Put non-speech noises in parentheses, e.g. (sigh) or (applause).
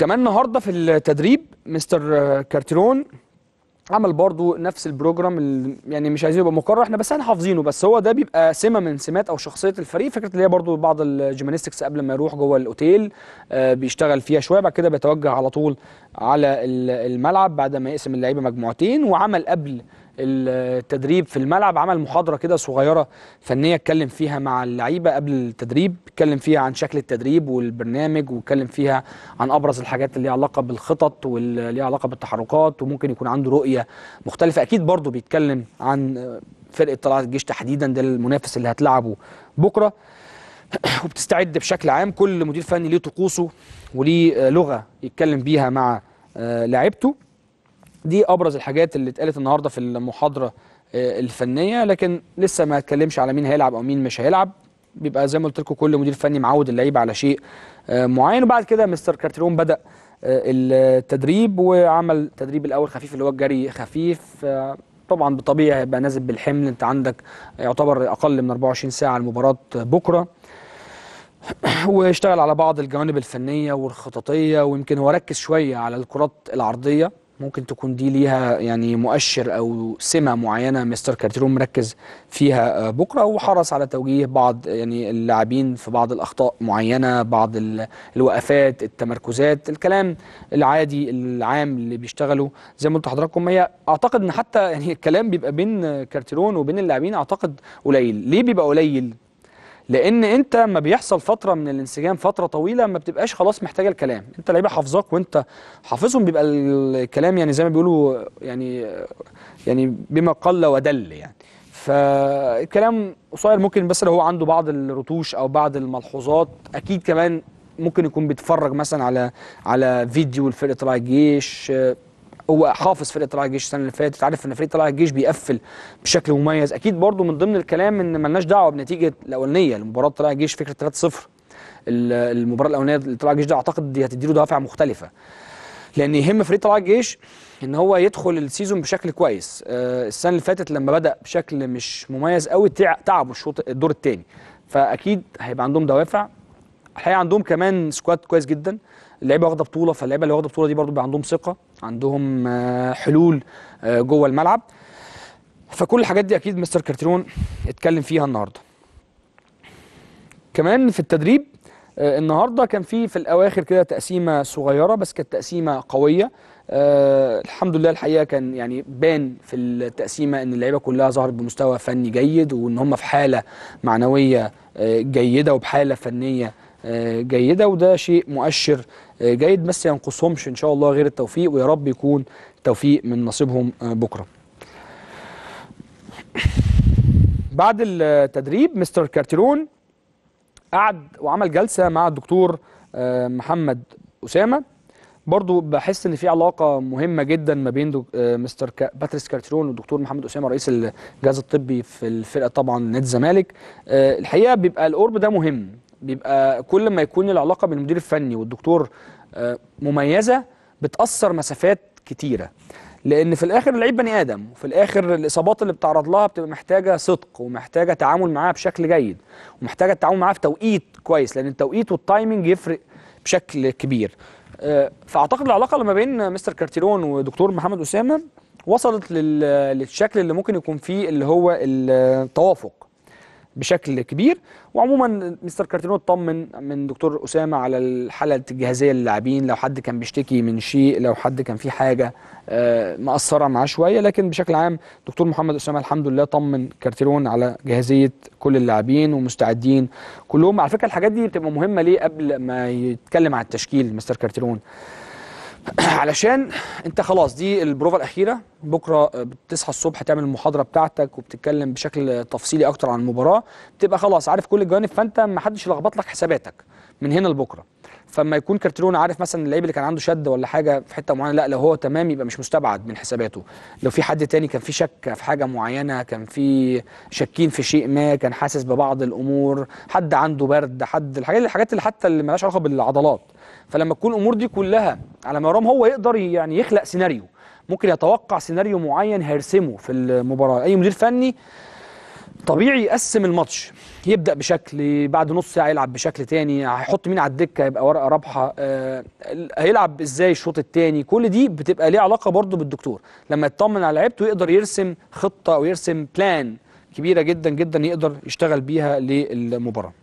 كمان النهارده في التدريب مستر كارتيرون عمل برضو نفس البروجرام يعني مش عايزين يبقى مكرر احنا بس احنا حافظينه بس هو ده بيبقى سمه من سمات او شخصيه الفريق فكره اللي هي برضو بعض الجيمناستكس قبل ما يروح جوه الاوتيل آه، بيشتغل فيها شويه بعد كده بيتوجه على طول على الملعب بعد ما يقسم اللعيبه مجموعتين وعمل قبل التدريب في الملعب عمل محاضره كده صغيره فنيه اتكلم فيها مع اللعيبه قبل التدريب اتكلم فيها عن شكل التدريب والبرنامج واتكلم فيها عن ابرز الحاجات اللي ليها علاقه بالخطط واللي ليها علاقه بالتحركات وممكن يكون عنده رؤيه مختلفه اكيد برضه بيتكلم عن فرقه طلعت الجيش تحديدا ده المنافس اللي هتلعبه بكره (clears throat) وبتستعد بشكل عام كل مدير فني ليه طقوسه وليه آه، لغه يتكلم بيها مع آه، لاعبته دي ابرز الحاجات اللي اتقالت النهارده في المحاضره آه، الفنيه لكن لسه ما اتكلمش على مين هيلعب او مين مش هيلعب بيبقى زي ما قلت لكم كل مدير فني معود اللعيبه على شيء آه، معين وبعد كده مستر كارتيرون بدا آه، التدريب وعمل تدريب الاول خفيف اللي هو الجري خفيف طبعا بطبيعه هيبقى نازل بالحمل انت عندك يعتبر اقل من 24 ساعه المباراه بكره (clears throat) واشتغل على بعض الجوانب الفنيه والخططيه ويمكن هو ركز شويه على الكرات العرضيه ممكن تكون دي ليها يعني مؤشر او سمه معينه مستر كارتيرو مركز فيها آه، بكره وحرص على توجيه بعض يعني اللاعبين في بعض الاخطاء معينه بعض الوقفات التمركزات الكلام العادي العام اللي بيشتغلوا زي ما قلت لحضراتكم هي اعتقد ان حتى يعني الكلام بيبقى بين كارتيرون وبين اللاعبين اعتقد قليل ليه بيبقى قليل لان انت ما بيحصل فتره من الانسجام فتره طويله ما بتبقاش خلاص محتاجه الكلام انت لعيبه حافظاك وانت حافظهم بيبقى الكلام يعني زي ما بيقولوا يعني يعني بما قل ودل يعني فالكلام قصير ممكن بس لو هو عنده بعض الرتوش او بعض الملحوظات اكيد كمان ممكن يكون بيتفرج مثلا على على فيديو لفرقه طلائع الجيش هو حافظ فرقه طلائع الجيش السنه اللي فاتت عارف ان فريق طلائع الجيش بيقفل بشكل مميز اكيد برضو من ضمن الكلام ان ملناش دعوه بنتيجه الاولانيه لمباراه طلائع الجيش فكره 3-0 المباراه الاولانيه لطلائع الجيش ده اعتقد دي هتديله دوافع مختلفه لان يهم فريق طلائع الجيش ان هو يدخل السيزون بشكل كويس آه، السنه اللي فاتت لما بدا بشكل مش مميز قوي تعبوا الشوط الدور الثاني فاكيد هيبقى عندهم دوافع الحقيقه عندهم كمان سكواد كويس جدا اللعيبه واخده بطوله فاللعيبه اللي واخده بطوله دي برضو بيبقى عندهم ثقه عندهم آه، حلول آه، جوه الملعب فكل الحاجات دي اكيد مستر كارتيرون اتكلم فيها النهارده كمان في التدريب آه، النهارده كان في في الاواخر كده تقسيمه صغيره بس كانت تقسيمه قويه أه الحمد لله الحقيقه كان يعني بان في التقسيمه ان اللعيبه كلها ظهرت بمستوى فني جيد وان هم في حاله معنويه جيده وبحاله فنيه جيده وده شيء مؤشر جيد بس ينقصهمش ان شاء الله غير التوفيق ويا رب يكون توفيق من نصيبهم آه، بكره بعد التدريب مستر كارتيرون قعد وعمل جلسه مع الدكتور آه، محمد اسامه برضو بحس ان في علاقه مهمه جدا ما بين آه، مستر باتريس كارتيرون والدكتور محمد اسامه رئيس الجهاز الطبي في الفرقه طبعا نادي الزمالك الحقيقه بيبقى القرب ده مهم بيبقى كل ما يكون العلاقه بين المدير الفني والدكتور آه، مميزه بتاثر مسافات كتيره لان في الاخر اللعيب بني ادم وفي الاخر الاصابات اللي بتعرض لها بتبقى محتاجه صدق ومحتاجه تعامل معاها بشكل جيد ومحتاجه التعامل معاها في توقيت كويس لان التوقيت والتايمنج يفرق بشكل كبير آه، فاعتقد العلاقه اللي ما بين مستر كارتيرون ودكتور محمد اسامه وصلت للشكل اللي ممكن يكون فيه اللي هو التوافق بشكل كبير وعموما مستر كارتينو اطمن من دكتور اسامه على الحاله الجهازيه للاعبين لو حد كان بيشتكي من شيء لو حد كان في حاجه آه، مأثره معاه شويه لكن بشكل عام دكتور محمد اسامه الحمد لله طمن كارتيرون على جاهزيه كل اللاعبين ومستعدين كلهم على فكره الحاجات دي بتبقى مهمه ليه قبل ما يتكلم على التشكيل مستر كارتيرون (clears throat) علشان انت خلاص دي البروفا الاخيره بكره بتصحى الصبح تعمل المحاضره بتاعتك وبتتكلم بشكل تفصيلي اكتر عن المباراه بتبقى خلاص عارف كل الجوانب فانت ما حدش لخبط لك حساباتك من هنا لبكره فما يكون كارتيرون عارف مثلا اللعيب اللي كان عنده شد ولا حاجه في حته معينه لا لو هو تمام يبقى مش مستبعد من حساباته لو في حد تاني كان في شك في حاجه معينه كان في شاكين في شيء ما كان حاسس ببعض الامور حد عنده برد حد الحاجات الحاجات اللي حتى اللي مالهاش علاقه بالعضلات فلما تكون الامور دي كلها على ما يرام هو يقدر يعني يخلق سيناريو ممكن يتوقع سيناريو معين هيرسمه في المباراه اي مدير فني طبيعي يقسم الماتش يبدا بشكل بعد نص ساعه يلعب بشكل تاني هيحط مين على الدكه يبقى ورقه رابحه أه هيلعب ازاي الشوط التاني كل دي بتبقى ليها علاقه برده بالدكتور لما يطمن على لعيبته يقدر يرسم خطه او يرسم بلان كبيره جدا جدا يقدر يشتغل بيها للمباراه